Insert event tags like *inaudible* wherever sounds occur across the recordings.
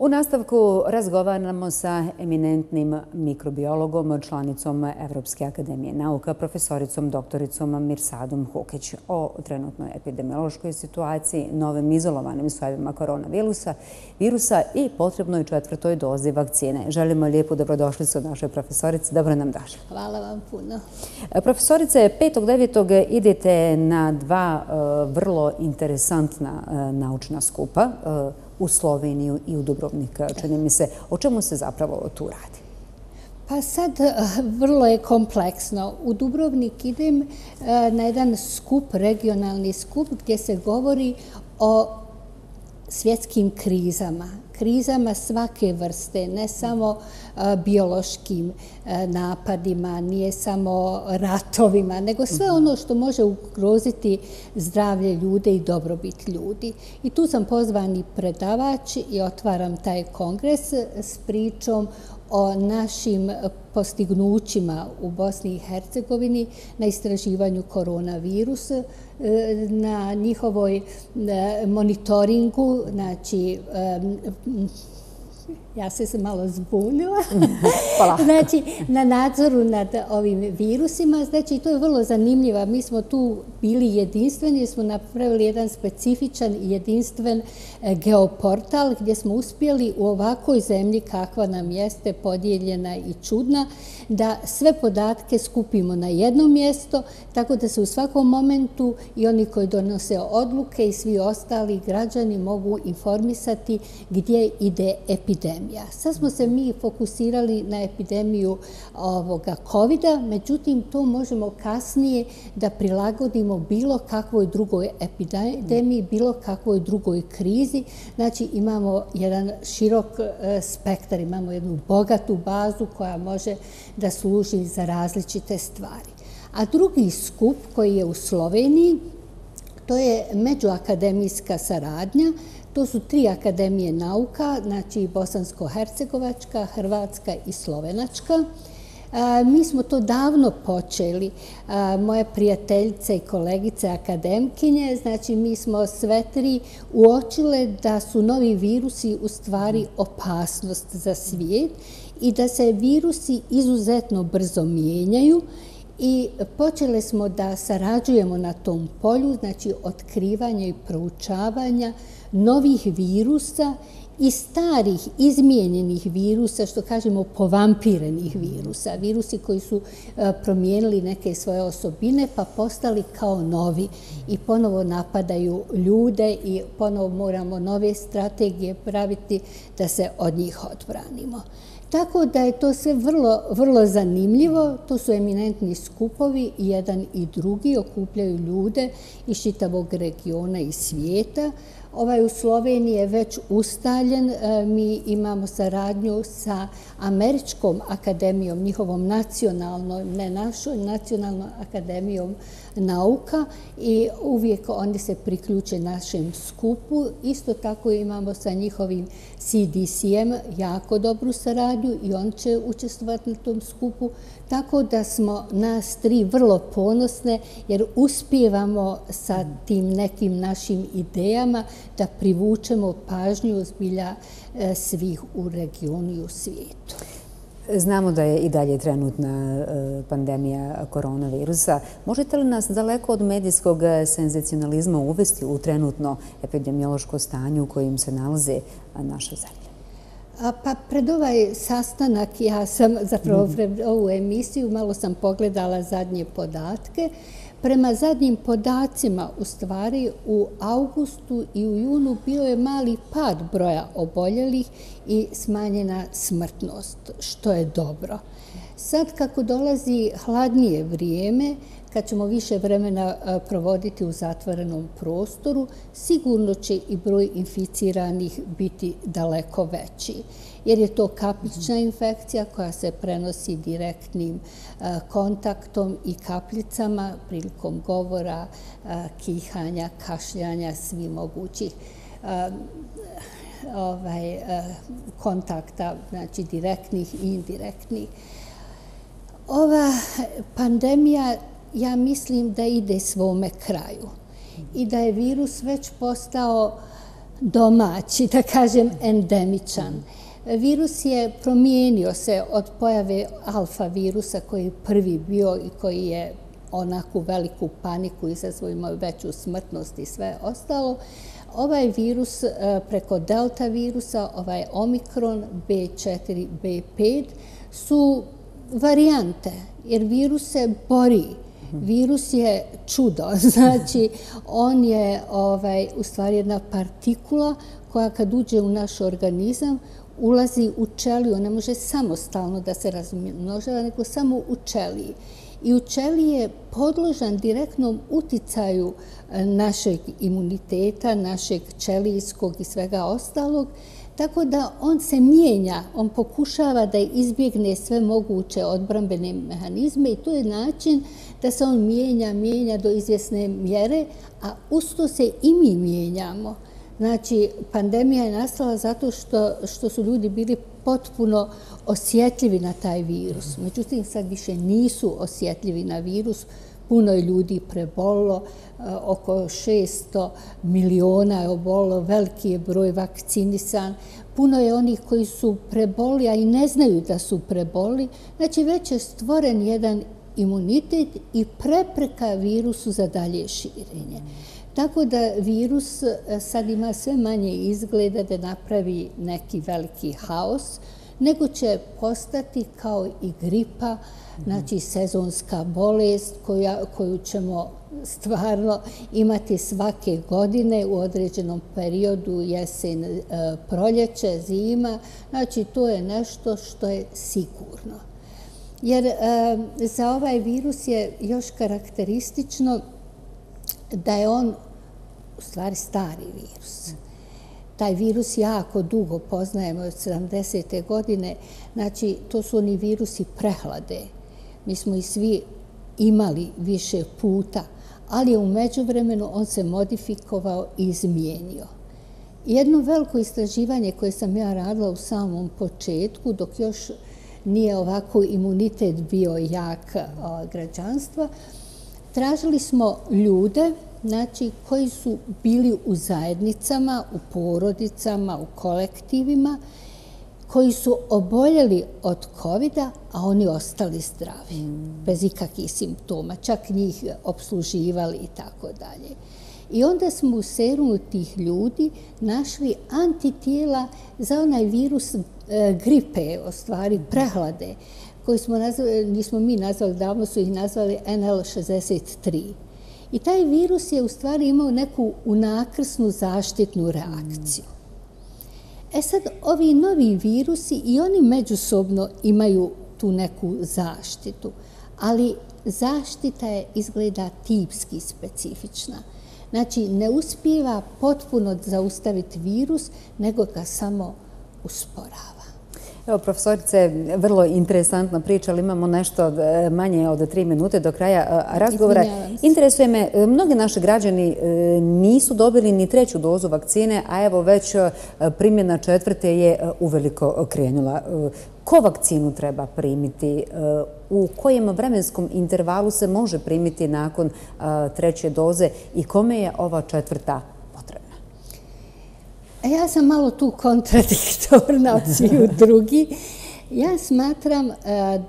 U nastavku razgovaramo sa eminentnim mikrobiologom, članicom Evropske akademije nauka, profesoricom, doktoricom Mirsadom Hukeć o trenutnoj epidemiološkoj situaciji, novim izolovanim sojevima koronavirusa virusa i potrebnoj četvrtoj dozi vakcine. Želimo lijepu dobrodošlicu našoj profesorici. Dobro nam došli. Hvala vam puno. Profesorice, petog 5.9. idete na dva e, vrlo interesantna e, naučna skupa, e, u Sloveniju i u Dubrovnik. Čini mi se, o čemu se zapravo tu radi? Pa sad eh, vrlo je kompleksno. U Dubrovnik idem eh, na jedan skup, regionalni skup, gdje se govori o svjetskim krizama krizama svake vrste, ne samo biološkim e, napadima, nije samo ratovima, nego sve mhm. ono što može ugroziti zdravlje ljude i dobrobit ljudi. I tu sam pozvani predavač i otvaram taj kongres s pričom o našim postignućima u Bosni i Hercegovini na istraživanju koronavirusa, e, na njihovoj e, monitoringu, znači e, Ja se sam malo zbunila. *laughs* *laughs* Znači, na nadzoru nad ovim virusima. Znači, to je vrlo zanimljivo. Mi smo tu bili jedinstveni, smo napravili jedan specifičan i jedinstven e, geoportal gdje smo uspjeli u ovakoj zemlji kakva nam jeste podijeljena i čudna da sve podatke skupimo na jedno mjesto, tako da se u svakom momentu i oni koji donose odluke i svi ostali građani mogu informisati gdje ide epidemija. Sad smo se mi fokusirali na epidemiju COVID-a, međutim to možemo kasnije da prilagodimo govorimo o bilo kakvoj drugoj epidemiji, bilo kakvoj drugoj krizi. Znači, imamo jedan širok e, spektar, imamo jednu bogatu bazu koja može da služi za različite stvari. A drugi skup koji je u Sloveniji, to je međuakademijska saradnja. To su tri akademije nauka, znači bosansko-hercegovačka, hrvatska i slovenačka. Mi smo to davno počeli, moje prijateljice i kolegice akademkinje, znači mi smo sve tri uočile da su novi virusi u stvari opasnost za svijet i da se virusi izuzetno brzo mijenjaju i počele smo da sarađujemo na tom polju, znači otkrivanja i proučavanja novih virusa i starih, izmijenjenih virusa, što kažemo povampirenih virusa, virusi koji su e, promijenili neke svoje osobine pa postali kao novi i ponovo napadaju ljude i ponovo moramo nove strategije praviti da se od njih odbranimo. Tako da je to sve vrlo, vrlo zanimljivo. To su eminentni skupovi, jedan i drugi okupljaju ljude iz čitavog regiona i svijeta. Ovaj u Sloveniji je već ustaljen. E, mi imamo saradnju sa Američkom akademijom, njihovom nacionalnom, ne našoj, nacionalnom akademijom nauka i uvijek oni se priključe našem skupu. Isto tako imamo sa njihovim CDCM jako dobru saradnju i on će učestvovati na tom skupu. Tako da smo nas tri vrlo ponosne jer uspijevamo sa tim nekim našim idejama da privučemo pažnju zbilja e, svih u regionu i u svijetu. Znamo da je i dalje trenutna e, pandemija koronavirusa. Možete li nas daleko od medijskog e, senzacionalizma uvesti u trenutno epidemiološko stanje u kojim se nalaze naša zemlja? Pa pred ovaj sastanak ja sam zapravo mhm. pred ovu emisiju malo sam pogledala zadnje podatke. Prema zadnjim podacima, u stvari, u augustu i u junu bio je mali pad broja oboljelih i smanjena smrtnost, što je dobro. Sad, kako dolazi hladnije vrijeme, kad ćemo više vremena provoditi u zatvorenom prostoru, sigurno će i broj inficiranih biti daleko veći, jer je to kapljična mhm. infekcija koja se prenosi direktnim kontaktom i kapljicama prilikom govora, kihanja, kašljanja, svi mogućih ovaj, kontakta, znači direktnih i indirektnih. Ova pandemija ja mislim da ide svome kraju i da je virus već postao domaći, *laughs* da kažem endemičan. Virus je promijenio se od pojave alfa virusa koji je prvi bio i koji je onakvu veliku paniku i sa svojima veću smrtnost i sve ostalo. Ovaj virus e, preko delta virusa, ovaj omikron B4, B5 su varijante jer virus se bori Virus je čudo, *laughs* znači on je ovaj, u stvari jedna partikula koja kad uđe u naš organizam ulazi u čeliju, ne može samostalno da se razmnožava, nego samo u čeliji. I u čeliji je podložan direktnom uticaju eh, našeg imuniteta, našeg čelijskog i svega ostalog, Tako da on se mijenja, on pokušava da izbjegne sve moguće odbrambene mehanizme i to je način da se on mijenja, mijenja do izvjesne mjere, a usto se i mi mijenjamo. Znači, pandemija je nastala zato što su ljudi bili potpuno osjetljivi na taj virus. Međutim, sad više nisu osjetljivi na virus, puno je ljudi prebolilo, e, oko 600 miliona je obolilo, veliki je broj vakcinisan, puno je onih koji su preboli, a i ne znaju da su preboli, znači već je stvoren jedan imunitet i prepreka virusu za dalje širenje. Tako da virus e, sad ima sve manje izgleda da napravi neki veliki haos, nego će postati kao i gripa, znači sezonska bolest koju ćemo stvarno imati svake godine u određenom periodu, jesen, e, proljeće, zima. Znači, to je nešto što je sigurno. Jer e, za ovaj virus je još karakteristično da je on u stvari stari virus. Znači, taj virus jako dugo poznajemo od 70. godine. Znači, to su oni virusi prehlade. Mi smo i svi imali više puta, ali umeđu vremenu on se modifikovao i izmijenio. Jedno veliko istraživanje koje sam ja radila u samom početku, dok još nije ovako imunitet bio jak građanstva, tražili smo ljude znači koji su bili u zajednicama, u porodicama, u kolektivima, koji su oboljeli od COVID-a, a oni ostali zdravi, mm. bez ikakvih simptoma, čak njih obsluživali i tako dalje. I onda smo u serumu tih ljudi našli antitijela za onaj virus e, gripe, o stvari prehlade, koji smo nazvali, nismo mi nazvali, davno su ih nazvali NL63. I taj virus je u stvari imao neku unakrsnu zaštitnu reakciju. E sad, ovi novi virusi i oni međusobno imaju tu neku zaštitu, ali zaštita je izgleda tipski specifična. Znači, ne uspjeva potpuno zaustaviti virus, nego ga samo usporava. Evo, profesorice, vrlo interesantna priča, ali imamo nešto e, manje od tri minute do kraja e, razgovora. Interesuje me, e, mnogi naši građani nisu dobili ni treću dozu vakcine, a evo već primjena četvrte je uveliko krenula. Ko vakcinu treba primiti? U kojem vremenskom intervalu se može primiti nakon treće doze? I kome je ova četvrta Ja sam malo tu kontradiktorna od sviju *laughs* drugi. Ja smatram e,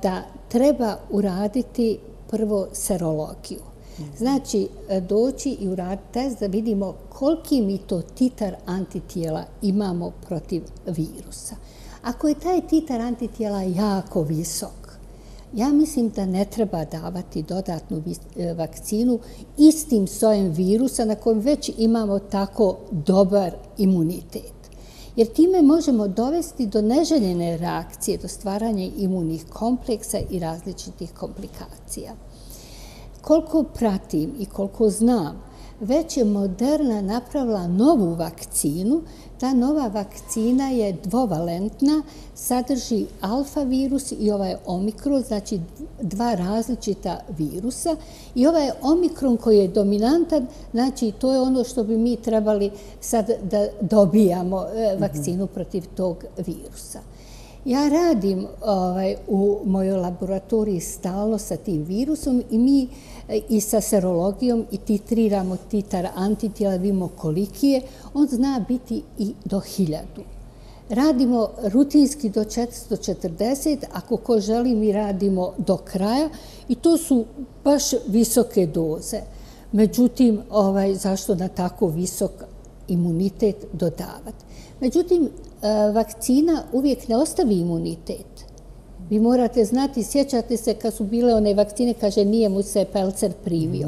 da treba uraditi prvo serologiju. Mhm. Znači, e, doći i uraditi test da vidimo koliki mi to titar antitijela imamo protiv virusa. Ako je taj titar antitijela jako visok, Ja mislim da ne treba davati dodatnu e, vakcinu istim sojem virusa na kojem već imamo tako dobar imunitet. Jer time možemo dovesti do neželjene reakcije, do stvaranja imunih kompleksa i različitih komplikacija. Koliko pratim i koliko znam, već je Moderna napravila novu vakcinu Ta nova vakcina je dvovalentna, sadrži alfa virus i ova je omikron, znači dva različita virusa. I ova je omikron koji je dominantan, znači to je ono što bi mi trebali sad da dobijamo e, mhm. vakcinu protiv tog virusa. Ja radim ovaj, u mojoj laboratoriji stalo sa tim virusom i mi e, i sa serologijom i titriramo titar antitijela, vidimo koliki je, on zna biti i do hiljadu. Radimo rutinski do 440, ako ko želi mi radimo do kraja i to su baš visoke doze. Međutim, ovaj, zašto na tako visok imunitet dodavati. Međutim, e, vakcina uvijek ne ostavi imunitet. Vi morate znati, sjećate se kad su bile one vakcine, kaže nije mu se pelcer privio.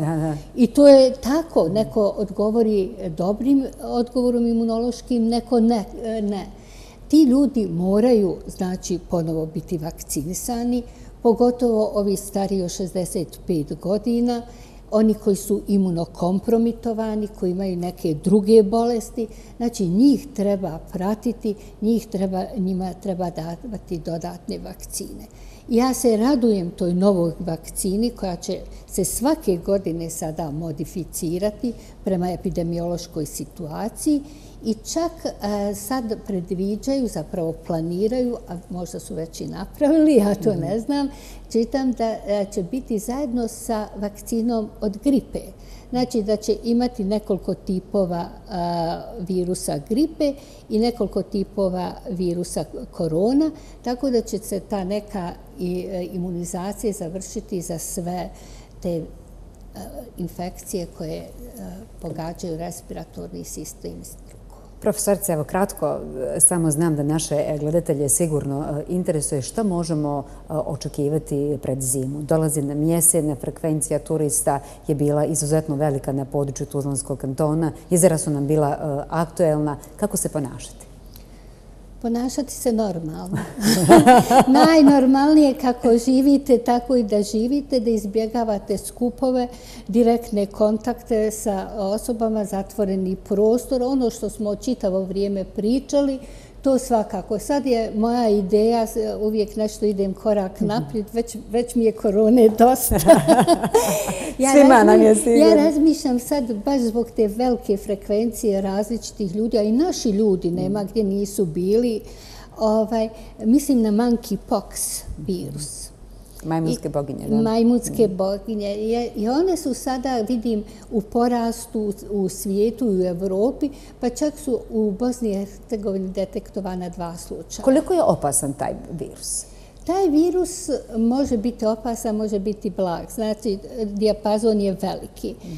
I to je tako, neko odgovori dobrim odgovorom imunološkim, neko ne. E, ne. Ti ljudi moraju, znači, ponovo biti vakcinisani, pogotovo ovi stariji od 65 godina, oni koji su imunokompromitovani, koji imaju neke druge bolesti, znači njih treba pratiti, njih treba, njima treba davati dodatne vakcine. Ja se radujem toj novoj vakcini koja će se svake godine sada modificirati prema epidemiološkoj situaciji I čak e, sad predviđaju, zapravo planiraju, a možda su već i napravili, ja to ne mhm. znam, čitam da e, će biti zajedno sa vakcinom od gripe. Znači da će imati nekoliko tipova e, virusa gripe i nekoliko tipova virusa korona, tako da će se ta neka imunizacija završiti za sve te infekcije koje pogađaju respiratorni sistem Profesorce, evo kratko, e, samo znam da naše gledatelje sigurno e, interesuje što možemo e, očekivati pred zimu. Dolazi na jesena, frekvencija turista je bila izuzetno velika na području Tuzlanskog kantona, jezera su nam bila aktuelna. Kako se ponašati? ponašati se normalno. *laughs* Najnormalnije kako živite, tako i da živite, da izbjegavate skupove, direktne kontakte sa osobama, zatvoreni prostor, ono što smo čitavo vrijeme pričali, To svakako. Sad je moja ideja, uvijek nešto idem korak mhm. naprijed, već, već mi je korone dosta. *laughs* ja Svima nam je sigurno. Ja razmišljam sad baš zbog te velike frekvencije različitih ljudi, a i naši ljudi mhm. nema gdje nisu bili, ovaj, mislim na monkeypox virus. Majmutske boginje. Majmutske boginje. I one su sada, vidim, u porastu u svijetu i u Evropi, pa čak su u Bosni i Hercegovini detektovana dva slučaja. Koliko je opasan taj virus? E, Taj virus može biti opasan, može biti blag. Znači, dijapazon je veliki. Mm.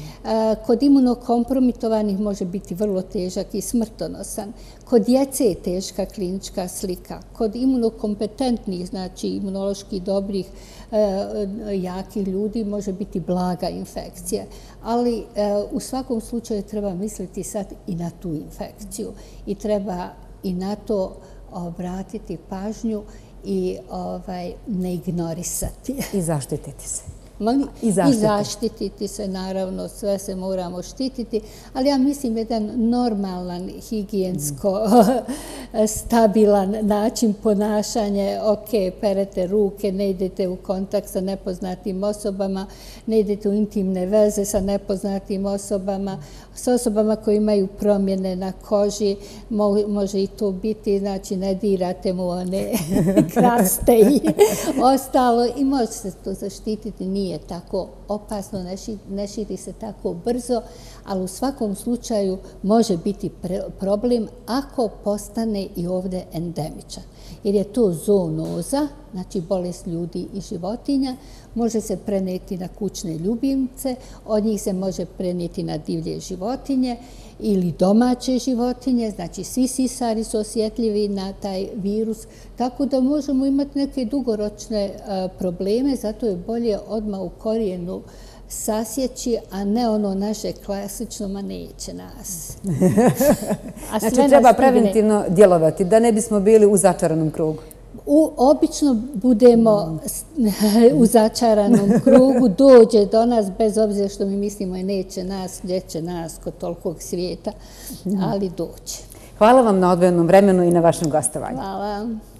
Kod imunokompromitovanih može biti vrlo težak i smrtonosan. Kod djece je teška klinička slika. Kod imunokompetentnih, znači imunološki dobrih, e, jakih ljudi, može biti blaga infekcija. Ali e, u svakom slučaju treba misliti sad i na tu infekciju. I treba i na to obratiti pažnju i ovaj, ne ignorisati. I zaštititi se. I zaštititi se, naravno, sve se moramo štititi, ali ja mislim jedan normalan, higijensko, *laughs* stabilan način ponašanja, ok, perete ruke, ne idete u kontakt sa nepoznatim osobama, ne idete u intimne veze sa nepoznatim osobama, s osobama koji imaju promjene na koži, može i to biti, znači ne dirate mu one *laughs* kraste i *laughs* ostalo i može se to zaštititi, nije nije tako opasno, ne širi se tako brzo, ali u svakom slučaju može biti problem ako postane i ovde endemičan. Jer je to zoonoza, znači bolest ljudi i životinja, može se preneti na kućne ljubimce, od njih se može preneti na divlje životinje ili domaće životinje, znači svi sisari su osjetljivi na taj virus, tako da možemo imati neke dugoročne e, probleme, zato je bolje odmah u korijenu sasjeći, a ne ono naše klasično, ma neće nas. *laughs* Znači treba preventivno djelovati, da ne bismo bili u začaranom krugu u obično budemo *laughs* u začaranom krugu, dođe do nas, bez obzira što mi mislimo je neće nas, gdje će nas kod tolikog svijeta, mhm. ali dođe. Hvala vam na odvojenom vremenu i na vašem gostovanju. Hvala vam.